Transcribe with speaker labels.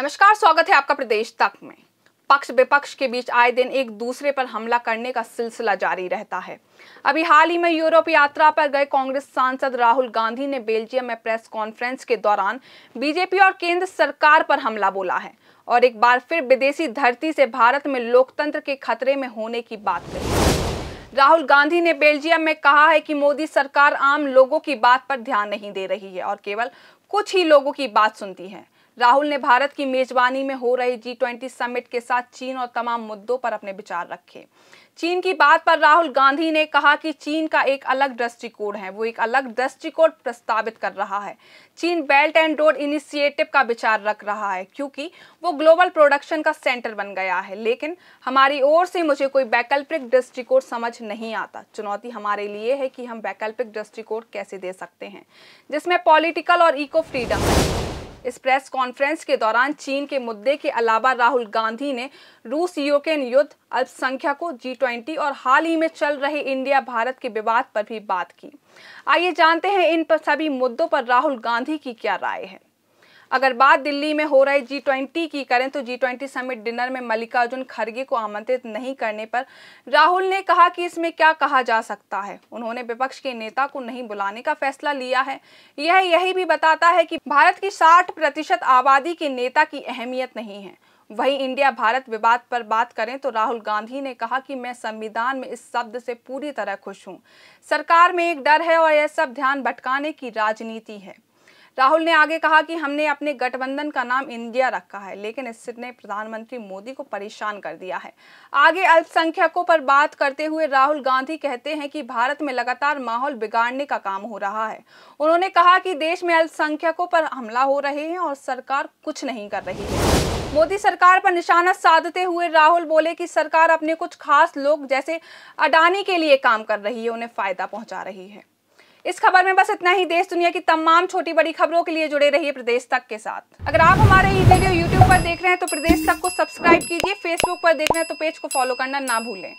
Speaker 1: नमस्कार स्वागत है आपका प्रदेश तक में पक्ष विपक्ष के बीच आए दिन एक दूसरे पर हमला करने का सिलसिला जारी रहता है अभी हाल ही में यूरोप यात्रा पर गए कांग्रेस सांसद राहुल गांधी ने बेल्जियम में प्रेस कॉन्फ्रेंस के दौरान बीजेपी और केंद्र सरकार पर हमला बोला है और एक बार फिर विदेशी धरती से भारत में लोकतंत्र के खतरे में होने की बात कही राहुल गांधी ने बेल्जियम में कहा है कि मोदी सरकार आम लोगों की बात पर ध्यान नहीं दे रही है और केवल कुछ ही लोगों की बात सुनती है राहुल ने भारत की मेजबानी में हो रही जी ट्वेंटी समिट के साथ चीन और तमाम मुद्दों पर अपने विचार रखे चीन की बात पर राहुल गांधी ने कहा कि चीन का एक अलग दृष्टिकोण है वो एक अलग दृष्टिकोण प्रस्तावित कर रहा है चीन बेल्ट एंड रोड इनिशिएटिव का विचार रख रहा है क्योंकि वो ग्लोबल प्रोडक्शन का सेंटर बन गया है लेकिन हमारी ओर से मुझे कोई वैकल्पिक दृष्टिकोण समझ नहीं आता चुनौती हमारे लिए है कि हम वैकल्पिक दृष्टिकोण कैसे दे सकते हैं जिसमें पॉलिटिकल और इको फ्रीडम है इस प्रेस कॉन्फ्रेंस के दौरान चीन के मुद्दे के अलावा राहुल गांधी ने रूस यूक्रेन युद्ध अल्पसंख्यकों जी ट्वेंटी और हाल ही में चल रहे इंडिया भारत के विवाद पर भी बात की आइए जानते हैं इन पर सभी मुद्दों पर राहुल गांधी की क्या राय है अगर बात दिल्ली में हो रही जी ट्वेंटी की करें तो जी ट्वेंटी समिट डिनर में मल्लिकार्जुन खड़गे को आमंत्रित नहीं करने पर राहुल ने कहा कि इसमें क्या कहा जा सकता है उन्होंने विपक्ष के नेता को नहीं बुलाने का फैसला लिया है यह यही भी बताता है कि भारत की साठ प्रतिशत आबादी के नेता की अहमियत नहीं है वही इंडिया भारत विवाद पर बात करें तो राहुल गांधी ने कहा कि मैं संविधान में इस शब्द से पूरी तरह खुश हूं सरकार में एक डर है और यह सब ध्यान भटकाने की राजनीति है राहुल ने आगे कहा कि हमने अपने गठबंधन का नाम इंडिया रखा है लेकिन इससे प्रधानमंत्री मोदी को परेशान कर दिया है आगे अल्पसंख्यकों पर बात करते हुए राहुल गांधी कहते हैं कि भारत में लगातार माहौल बिगाड़ने का काम हो रहा है उन्होंने कहा कि देश में अल्पसंख्यकों पर हमला हो रहे हैं और सरकार कुछ नहीं कर रही है मोदी सरकार पर निशाना साधते हुए राहुल बोले कि सरकार अपने कुछ खास लोग जैसे अडानी के लिए काम कर रही है उन्हें फायदा पहुंचा रही है इस खबर में बस इतना ही देश दुनिया की तमाम छोटी बड़ी खबरों के लिए जुड़े रहिए प्रदेश तक के साथ अगर आप हमारे ये वीडियो यूट्यूब पर देख रहे हैं तो प्रदेश तक को सब्सक्राइब कीजिए फेसबुक पर देख रहे हैं तो पेज को फॉलो करना ना भूलें